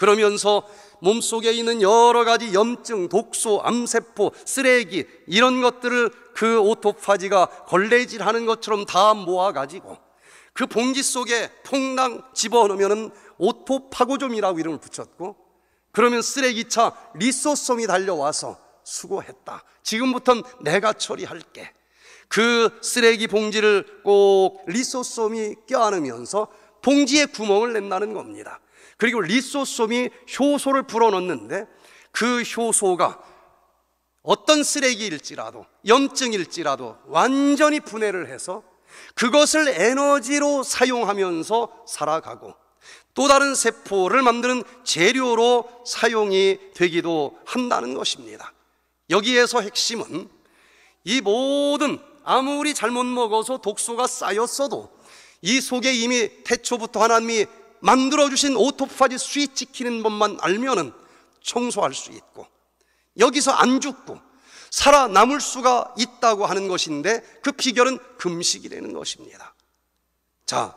그러면서 몸속에 있는 여러 가지 염증, 독소, 암세포, 쓰레기 이런 것들을 그 오토파지가 걸레질 하는 것처럼 다 모아가지고 그 봉지 속에 퐁당 집어넣으면 오토파고점이라고 이름을 붙였고 그러면 쓰레기차 리소솜이 달려와서 수고했다. 지금부터는 내가 처리할게. 그 쓰레기 봉지를 꼭 리소솜이 껴안으면서 봉지에 구멍을 낸다는 겁니다. 그리고 리소솜이 효소를 불어넣는데 그 효소가 어떤 쓰레기일지라도 염증일지라도 완전히 분해를 해서 그것을 에너지로 사용하면서 살아가고 또 다른 세포를 만드는 재료로 사용이 되기도 한다는 것입니다. 여기에서 핵심은 이 모든 아무리 잘못 먹어서 독소가 쌓였어도 이 속에 이미 태초부터 하나님이 만들어주신 오토파지 스위 지키는 법만 알면은 청소할 수 있고 여기서 안 죽고 살아남을 수가 있다고 하는 것인데 그 비결은 금식이라는 것입니다. 자,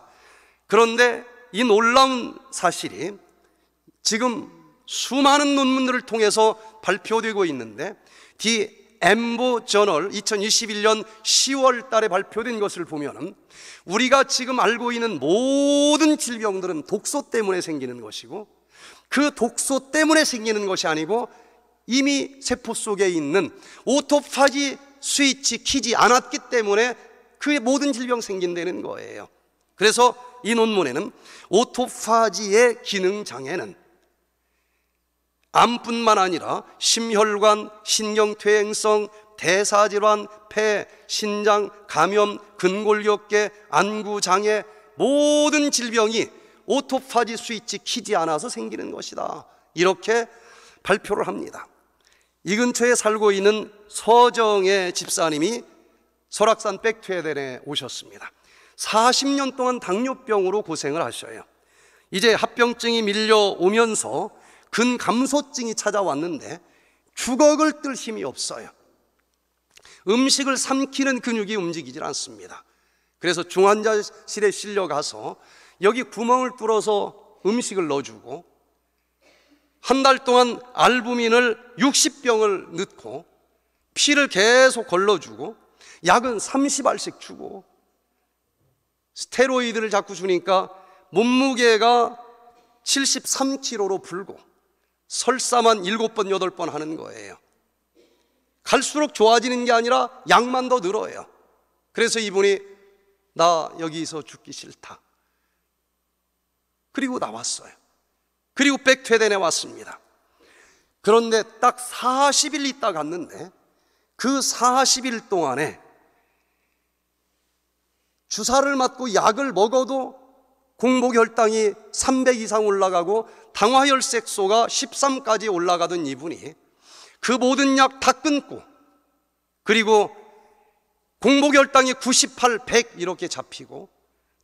그런데 이 놀라운 사실이 지금 수많은 논문들을 통해서 발표되고 있는데 D. 엠보 저널 2021년 10월 달에 발표된 것을 보면 우리가 지금 알고 있는 모든 질병들은 독소 때문에 생기는 것이고 그 독소 때문에 생기는 것이 아니고 이미 세포 속에 있는 오토파지 스위치 키지 않았기 때문에 그 모든 질병 생긴다는 거예요. 그래서 이 논문에는 오토파지의 기능 장애는 암뿐만 아니라 심혈관, 신경퇴행성, 대사질환, 폐, 신장, 감염, 근골격계, 안구장애 모든 질병이 오토파지 스위치 키지 않아서 생기는 것이다 이렇게 발표를 합니다 이 근처에 살고 있는 서정의 집사님이 설악산 백퇴대에 오셨습니다 40년 동안 당뇨병으로 고생을 하셔요 이제 합병증이 밀려오면서 근감소증이 찾아왔는데 주걱을 뜰 힘이 없어요. 음식을 삼키는 근육이 움직이질 않습니다. 그래서 중환자실에 실려가서 여기 구멍을 뚫어서 음식을 넣어주고 한 달 동안 알부민을 60병을 넣고 피를 계속 걸러주고 약은 30알씩 주고 스테로이드를 자꾸 주니까 몸무게가 73kg로 불고 설사만 일곱 번, 여덟 번 하는 거예요. 갈수록 좋아지는 게 아니라 양만 더 늘어요. 그래서 이분이 나 여기서 죽기 싫다. 그리고 나왔어요. 그리고 백퇴대에 왔습니다. 그런데 딱 40일 있다 갔는데 그 40일 동안에 주사를 맞고 약을 먹어도 공복혈당이 300 이상 올라가고 당화혈색소가 13까지 올라가던 이분이 그 모든 약 다 끊고 그리고 공복혈당이 98, 100 이렇게 잡히고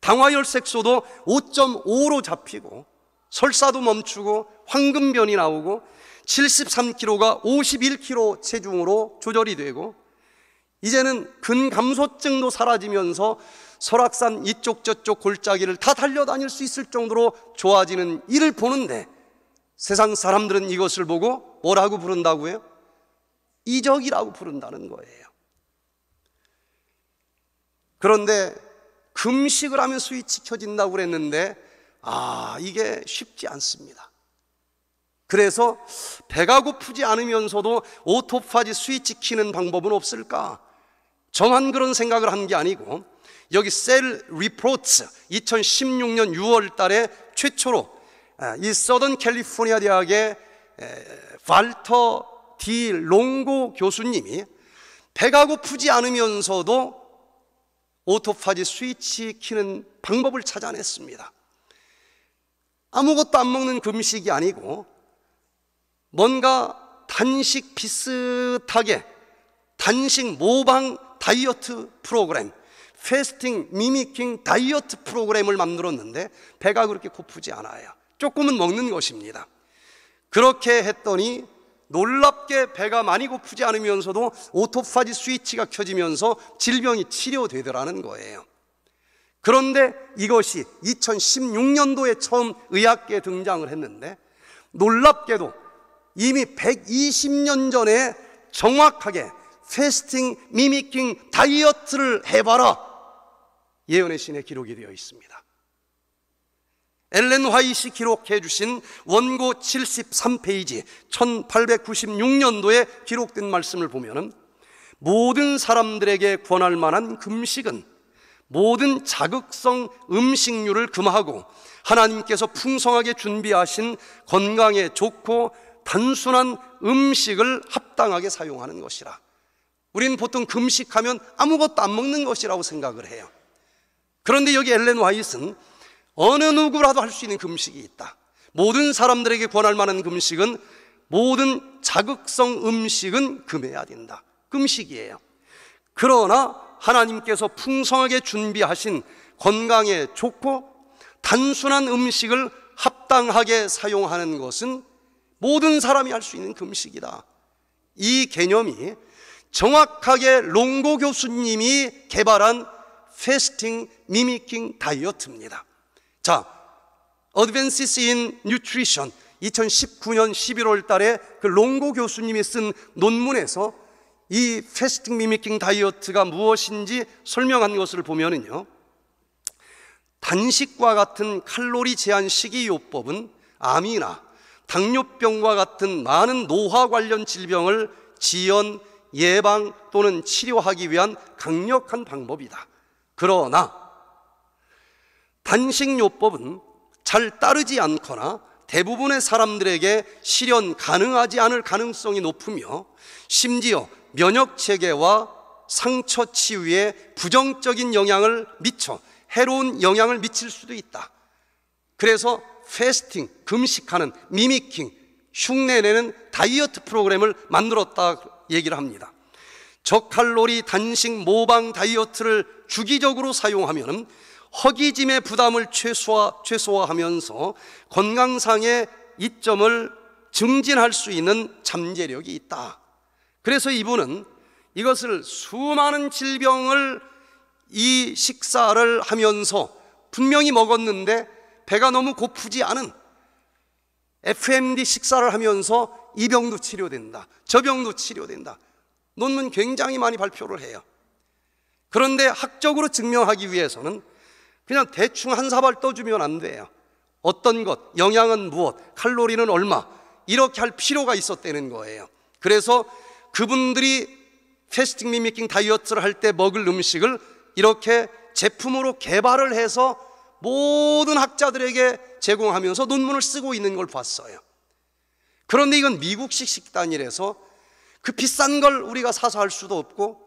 당화혈색소도 5.5로 잡히고 설사도 멈추고 황금변이 나오고 73kg가 51kg 체중으로 조절이 되고 이제는 근감소증도 사라지면서 설악산 이쪽 저쪽 골짜기를 다 달려다닐 수 있을 정도로 좋아지는 일을 보는데 세상 사람들은 이것을 보고 뭐라고 부른다고요? 이적이라고 부른다는 거예요. 그런데 금식을 하면 수위 지켜진다고 그랬는데 아, 이게 쉽지 않습니다. 그래서 배가 고프지 않으면서도 오토파지 수위 지키는 방법은 없을까? 저만 그런 생각을 한 게 아니고 여기 셀 리포츠 2016년 6월 달에 최초로 아, 이 서던 캘리포니아 대학의 발터 디 롱고 교수님이 배가 고프지 않으면서도 오토파지 스위치 키는 방법을 찾아냈습니다. 아무것도 안 먹는 금식이 아니고 뭔가 단식 비슷하게 단식 모방 다이어트 프로그램 페스팅, 미미킹, 다이어트 프로그램을 만들었는데 배가 그렇게 고프지 않아요. 조금은 먹는 것입니다. 그렇게 했더니 놀랍게 배가 많이 고프지 않으면서도 오토파지 스위치가 켜지면서 질병이 치료되더라는 거예요. 그런데 이것이 2016년도에 처음 의학계에 등장을 했는데 놀랍게도 이미 120년 전에 정확하게 페스팅, 미미킹, 다이어트를 해봐라 예언의 신에 기록이 되어 있습니다. 엘렌 화이시 기록해 주신 원고 73페이지 1896년도에 기록된 말씀을 보면 모든 사람들에게 권할 만한 금식은 모든 자극성 음식류를 금하고 하나님께서 풍성하게 준비하신 건강에 좋고 단순한 음식을 합당하게 사용하는 것이라. 우리 보통 금식하면 아무것도 안 먹는 것이라고 생각을 해요. 그런데 여기 엘렌 와이슨 어느 누구라도 할 수 있는 금식이 있다. 모든 사람들에게 권할 만한 금식은 모든 자극성 음식은 금해야 된다. 금식이에요. 그러나 하나님께서 풍성하게 준비하신 건강에 좋고 단순한 음식을 합당하게 사용하는 것은 모든 사람이 할 수 있는 금식이다. 이 개념이 정확하게 롱고 교수님이 개발한 fasting, mimicking 다이어트입니다. 자, Advances in Nutrition 2019년 11월 달에 그 롱고 교수님이 쓴 논문에서 이 패스팅 미미킹 다이어트가 무엇인지 설명한 것을 보면은요. 단식과 같은 칼로리 제한 식이요법은 암이나 당뇨병과 같은 많은 노화 관련 질병을 지연, 예방 또는 치료하기 위한 강력한 방법이다. 그러나 단식요법은 잘 따르지 않거나 대부분의 사람들에게 실현 가능하지 않을 가능성이 높으며 심지어 면역 체계와 상처 치유에 부정적인 영향을 미쳐 해로운 영향을 미칠 수도 있다. 그래서 페스팅, 금식하는 미미킹, 흉내내는 다이어트 프로그램을 만들었다 얘기를 합니다. 저칼로리 단식 모방 다이어트를 주기적으로 사용하면 허기짐의 부담을 최소화, 최소화하면서 건강상의 이점을 증진할 수 있는 잠재력이 있다. 그래서 이분은 이것을 수많은 질병을 이 식사를 하면서 분명히 먹었는데 배가 너무 고프지 않은 FMD 식사를 하면서 이 병도 치료된다. 저 병도 치료된다. 논문 굉장히 많이 발표를 해요. 그런데 학적으로 증명하기 위해서는 그냥 대충 한 사발 떠주면 안 돼요. 어떤 것, 영양은 무엇, 칼로리는 얼마, 이렇게 할 필요가 있었다는 거예요. 그래서 그분들이 패스팅 리미킹 다이어트를 할 때 먹을 음식을 이렇게 제품으로 개발을 해서 모든 학자들에게 제공하면서 논문을 쓰고 있는 걸 봤어요. 그런데 이건 미국식 식단이라서 그 비싼 걸 우리가 사서 할 수도 없고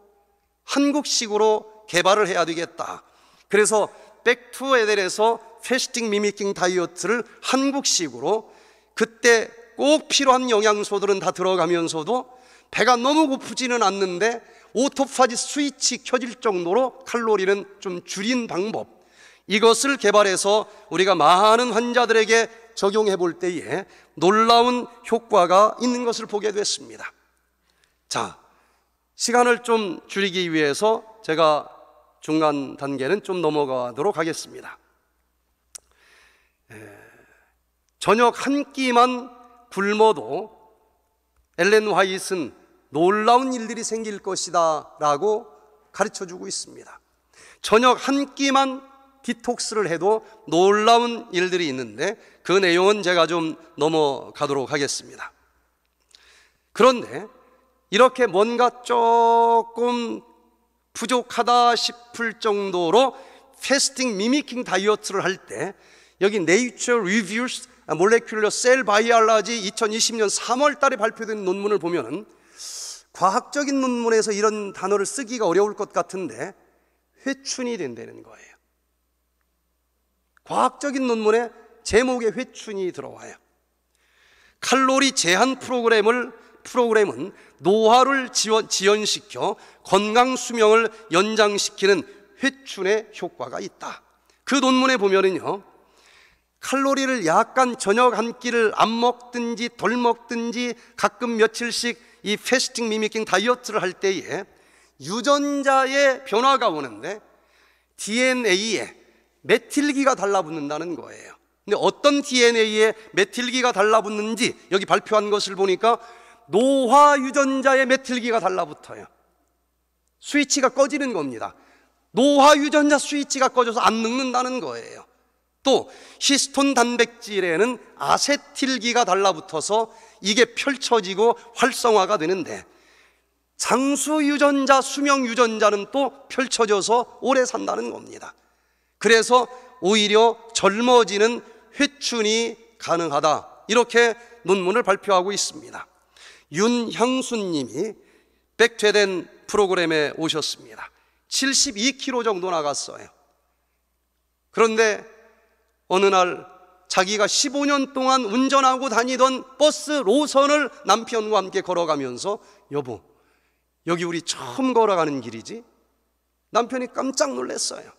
한국식으로 개발을 해야 되겠다. 그래서 백투 에델에서 패스팅 미미킹 다이어트를 한국식으로 그때 꼭 필요한 영양소들은 다 들어가면서도 배가 너무 고프지는 않는데 오토파지 스위치 켜질 정도로 칼로리는 좀 줄인 방법 이것을 개발해서 우리가 많은 환자들에게 적용해 볼 때에 놀라운 효과가 있는 것을 보게 됐습니다. 자, 시간을 좀 줄이기 위해서 제가 중간 단계는 좀 넘어가도록 하겠습니다. 저녁 한 끼만 굶어도 엘렌 화이트는 놀라운 일들이 생길 것이다 라고 가르쳐 주고 있습니다. 저녁 한 끼만 디톡스를 해도 놀라운 일들이 있는데 그 내용은 제가 좀 넘어가도록 하겠습니다. 그런데 이렇게 뭔가 조금 부족하다 싶을 정도로 패스팅 미미킹 다이어트를 할 때 여기 네이처 리뷰스 몰레큘러 셀 바이알라지 2020년 3월 달에 발표된 논문을 보면은 과학적인 논문에서 이런 단어를 쓰기가 어려울 것 같은데 회춘이 된다는 거예요. 과학적인 논문에 제목에 회춘이 들어와요. 칼로리 제한 프로그램을 프로그램은 노화를 지원, 지연시켜 건강 수명을 연장시키는 회춘의 효과가 있다. 그 논문에 보면은요. 칼로리를 약간 저녁 한 끼를 안 먹든지 덜 먹든지 가끔 며칠씩 이 패스팅 미미킹 다이어트를 할 때에 유전자의 변화가 오는데 DNA에 메틸기가 달라붙는다는 거예요. 근데 어떤 DNA에 메틸기가 달라붙는지 여기 발표한 것을 보니까 노화 유전자의 메틀기가 달라붙어요. 스위치가 꺼지는 겁니다. 노화 유전자 스위치가 꺼져서 안 늙는다는 거예요. 또 히스톤 단백질에는 아세틸기가 달라붙어서 이게 펼쳐지고 활성화가 되는데 장수 유전자, 수명 유전자는 또 펼쳐져서 오래 산다는 겁니다. 그래서 오히려 젊어지는 회춘이 가능하다. 이렇게 논문을 발표하고 있습니다. 윤형순님이 백퇴된 프로그램에 오셨습니다. 72km 정도 나갔어요. 그런데 어느 날 자기가 15년 동안 운전하고 다니던 버스 로선을 남편과 함께 걸어가면서 여보, 여기 우리 처음 걸어가는 길이지? 남편이 깜짝 놀랐어요.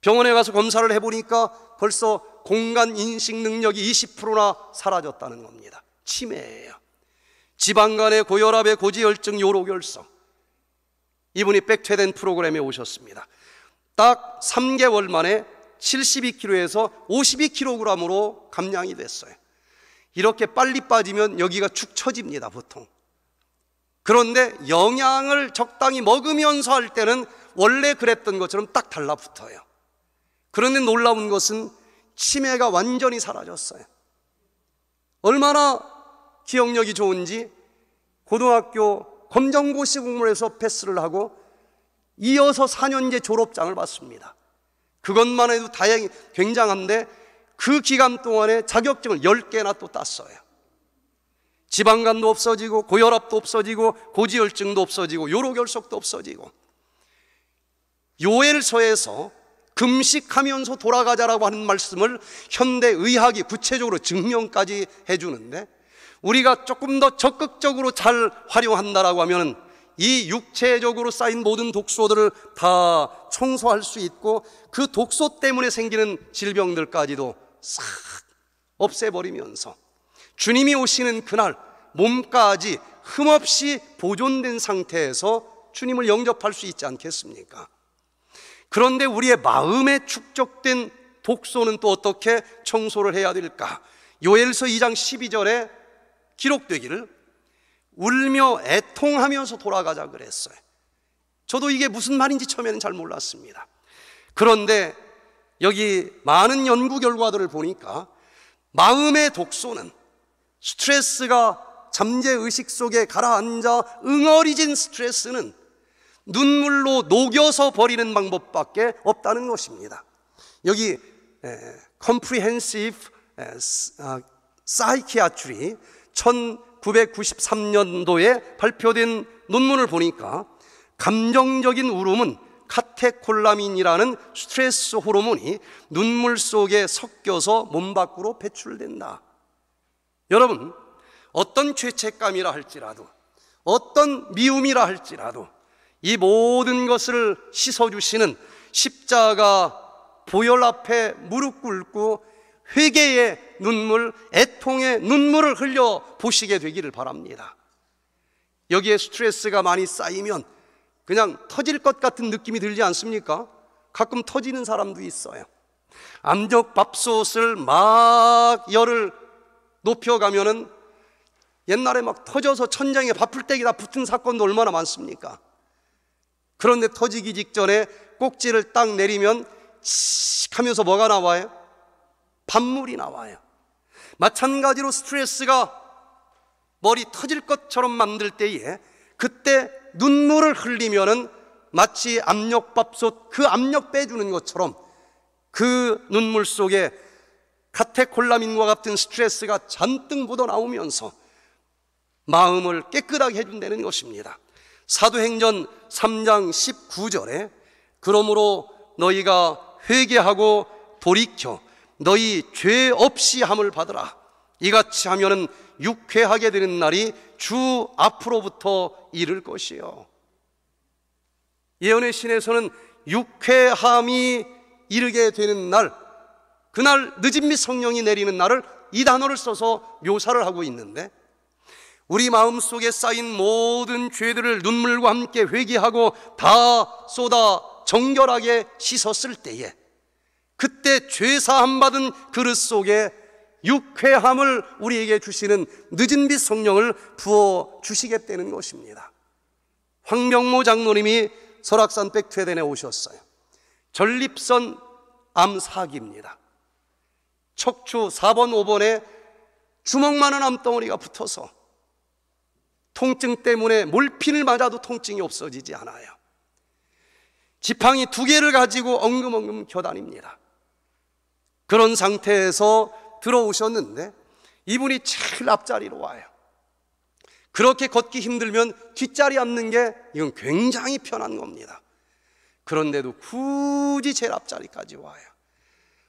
병원에 가서 검사를 해보니까 벌써 공간 인식 능력이 20%나 사라졌다는 겁니다. 치매예요. 지방 간의 고혈압의 고지혈증 요로결석 이분이 백퇴된 프로그램에 오셨습니다. 딱 3개월 만에 72kg에서 52kg으로 감량이 됐어요. 이렇게 빨리 빠지면 여기가 축 처집니다, 보통. 그런데 영양을 적당히 먹으면서 할 때는 원래 그랬던 것처럼 딱 달라붙어요. 그런데 놀라운 것은 치매가 완전히 사라졌어요. 얼마나 기억력이 좋은지 고등학교 검정고시 공문에서 패스를 하고 이어서 4년제 졸업장을 받습니다. 그것만 해도 다행히 굉장한데 그 기간 동안에 자격증을 10개나 또 땄어요. 지방간도 없어지고 고혈압도 없어지고 고지혈증도 없어지고 요로결석도 없어지고 요엘서에서 금식하면서 돌아가자라고 하는 말씀을 현대 의학이 구체적으로 증명까지 해주는데 우리가 조금 더 적극적으로 잘 활용한다라고 하면 이 육체적으로 쌓인 모든 독소들을 다 청소할 수 있고 그 독소 때문에 생기는 질병들까지도 싹 없애버리면서 주님이 오시는 그날 몸까지 흠없이 보존된 상태에서 주님을 영접할 수 있지 않겠습니까? 그런데 우리의 마음에 축적된 독소는 또 어떻게 청소를 해야 될까? 요엘서 2장 12절에 기록되기를 울며 애통하면서 돌아가자 그랬어요. 저도 이게 무슨 말인지 처음에는 잘 몰랐습니다. 그런데 여기 많은 연구 결과들을 보니까 마음의 독소는 스트레스가 잠재의식 속에 가라앉아 응어리진 스트레스는 눈물로 녹여서 버리는 방법밖에 없다는 것입니다. 여기 에, comprehensive 아, psychiatry 1993년도에 발표된 논문을 보니까 감정적인 울음은 카테콜라민이라는 스트레스 호르몬이 눈물 속에 섞여서 몸 밖으로 배출된다. 여러분, 어떤 죄책감이라 할지라도, 어떤 미움이라 할지라도, 이 모든 것을 씻어주시는 십자가 보혈 앞에 무릎 꿇고 회개의 눈물, 애통의 눈물을 흘려 보시게 되기를 바랍니다. 여기에 스트레스가 많이 쌓이면 그냥 터질 것 같은 느낌이 들지 않습니까? 가끔 터지는 사람도 있어요. 압력 밥솥을 막 열을 높여가면은 옛날에 막 터져서 천장에 밥풀떼기다 붙은 사건도 얼마나 많습니까? 그런데 터지기 직전에 꼭지를 딱 내리면 씩 하면서 뭐가 나와요? 밥물이 나와요. 마찬가지로 스트레스가 머리 터질 것처럼 만들 때에 그때 눈물을 흘리면은 마치 압력밥솥 그 압력 빼주는 것처럼 그 눈물 속에 카테콜라민과 같은 스트레스가 잔뜩 묻어나오면서 마음을 깨끗하게 해준다는 것입니다. 사도행전 3장 19절에 그러므로 너희가 회개하고 돌이켜 너희 죄 없이 함을 받으라. 이같이 하면은 육회하게 되는 날이 주 앞으로부터 이를 것이요. 예언의 신에서는 육회함이 이르게 되는 날, 그날 늦은 미 성령이 내리는 날을 이 단어를 써서 묘사를 하고 있는데, 우리 마음 속에 쌓인 모든 죄들을 눈물과 함께 회개하고 다 쏟아 정결하게 씻었을 때에 그때 죄사함 받은 그릇 속에 육회함을 우리에게 주시는 늦은 빛 성령을 부어 주시겠다는 것입니다. 황명모 장로님이 설악산 백퇴 d 에 오셨어요. 전립선 암 사기입니다. 척추 4번, 5번에 주먹 많은 암덩어리가 붙어서 통증 때문에 몰핀을 맞아도 통증이 없어지지 않아요. 지팡이 두 개를 가지고 엉금엉금 겨다닙니다. 그런 상태에서 들어오셨는데 이분이 제일 앞자리로 와요. 그렇게 걷기 힘들면 뒷자리 앉는 게 이건 굉장히 편한 겁니다. 그런데도 굳이 제일 앞자리까지 와요.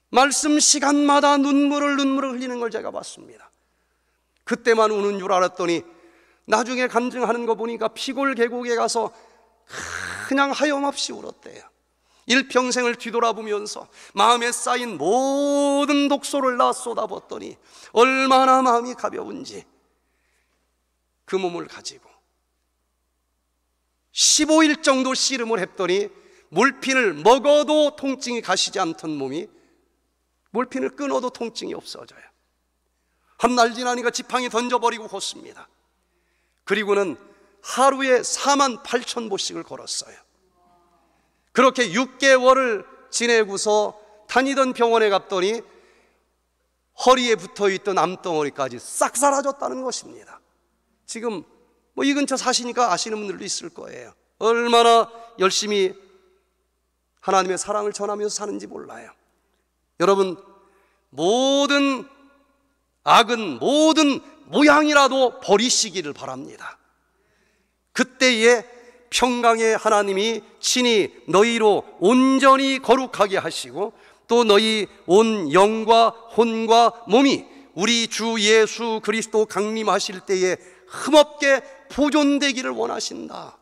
말씀 시간마다 눈물을 눈물을 흘리는 걸 제가 봤습니다. 그때만 우는 줄 알았더니 나중에 감증하는 거 보니까 피골 계곡에 가서 그냥 하염없이 울었대요. 일평생을 뒤돌아보면서 마음에 쌓인 모든 독소를 다 쏟아붓더니 얼마나 마음이 가벼운지 그 몸을 가지고 15일 정도 씨름을 했더니 물핀을 먹어도 통증이 가시지 않던 몸이 물핀을 끊어도 통증이 없어져요. 한 날 지나니까 지팡이 던져버리고 걷습니다. 그리고는 하루에 4만 8천 보씩을 걸었어요. 그렇게 6개월을 지내고서 다니던 병원에 갔더니 허리에 붙어 있던 암덩어리까지 싹 사라졌다는 것입니다. 지금 뭐 이 근처 사시니까 아시는 분들도 있을 거예요. 얼마나 열심히 하나님의 사랑을 전하면서 사는지 몰라요. 여러분, 모든 악은 모든 모양이라도 버리시기를 바랍니다. 그때에 평강의 하나님이 친히 너희로 온전히 거룩하게 하시고 또 너희 온 영과 혼과 몸이 우리 주 예수 그리스도 강림하실 때에 흠없게 보존되기를 원하신다.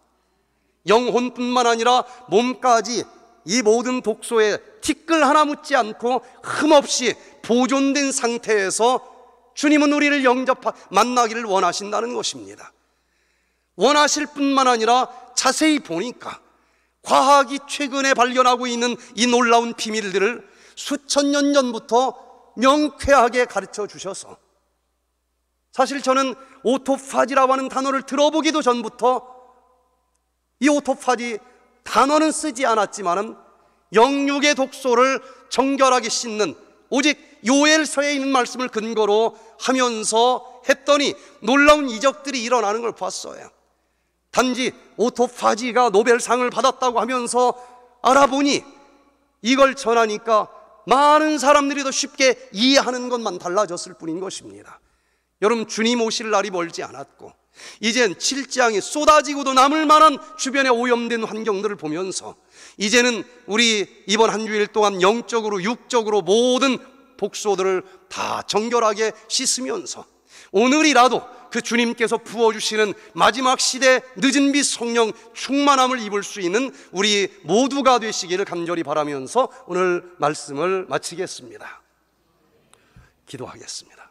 영혼뿐만 아니라 몸까지 이 모든 독소에 티끌 하나 묻지 않고 흠없이 보존된 상태에서 주님은 우리를 영접 만나기를 원하신다는 것입니다. 원하실 뿐만 아니라 자세히 보니까 과학이 최근에 발견하고 있는 이 놀라운 비밀들을 수천 년 전부터 명쾌하게 가르쳐 주셔서 사실 저는 오토파지라고 하는 단어를 들어보기도 전부터 이 오토파지 단어는 쓰지 않았지만 영육의 독소를 정결하게 씻는 오직 요엘서에 있는 말씀을 근거로 하면서 했더니 놀라운 이적들이 일어나는 걸 봤어요. 단지 오토파지가 노벨상을 받았다고 하면서 알아보니 이걸 전하니까 많은 사람들이 더 쉽게 이해하는 것만 달라졌을 뿐인 것입니다. 여러분 주님 오실 날이 멀지 않았고 이젠 칠장이 쏟아지고도 남을 만한 주변의 오염된 환경들을 보면서 이제는 우리 이번 한 주일 동안 영적으로 육적으로 모든 복소들을 다 정결하게 씻으면서 오늘이라도 그 주님께서 부어주시는 마지막 시대 늦은 빛 성령 충만함을 입을 수 있는 우리 모두가 되시기를 간절히 바라면서 오늘 말씀을 마치겠습니다. 기도하겠습니다.